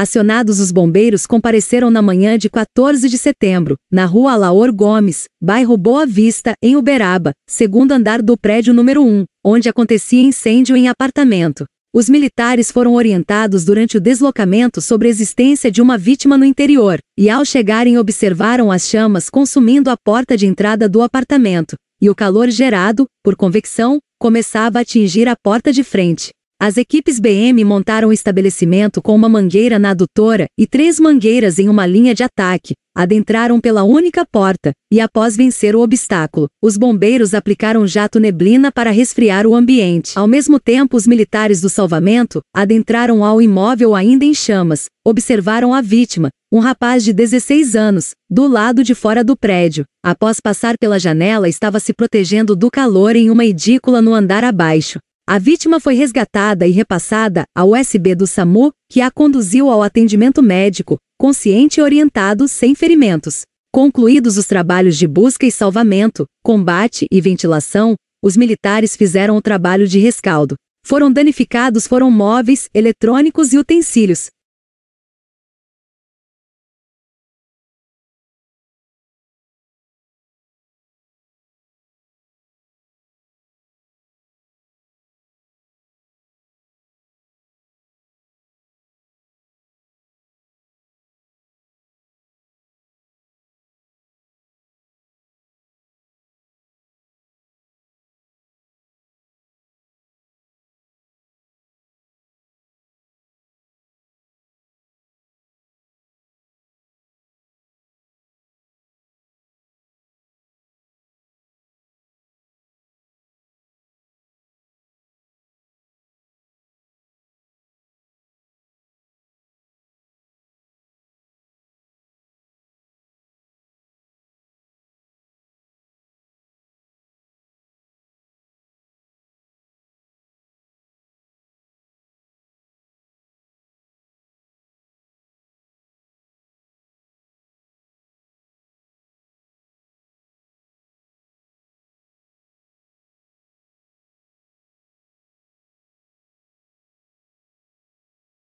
Acionados os bombeiros compareceram na manhã de 14 de setembro, na rua Alaor Gomes, bairro Boa Vista, em Uberaba, segundo andar do prédio número 1, onde acontecia incêndio em apartamento. Os militares foram orientados durante o deslocamento sobre a existência de uma vítima no interior, e ao chegarem observaram as chamas consumindo a porta de entrada do apartamento, e o calor gerado, por convecção, começava a atingir a porta de frente. As equipes BM montaram o estabelecimento com uma mangueira na adutora e três mangueiras em uma linha de ataque. Adentraram pela única porta, e após vencer o obstáculo, os bombeiros aplicaram jato neblina para resfriar o ambiente. Ao mesmo tempo, os militares do salvamento adentraram ao imóvel ainda em chamas, observaram a vítima, um rapaz de 16 anos, do lado de fora do prédio. Após passar pela janela, estava se protegendo do calor em uma edícula no andar abaixo. A vítima foi resgatada e repassada ao USB do SAMU, que a conduziu ao atendimento médico, consciente e orientado sem ferimentos. Concluídos os trabalhos de busca e salvamento, combate e ventilação, os militares fizeram o trabalho de rescaldo. Foram danificados foram móveis, eletrônicos e utensílios.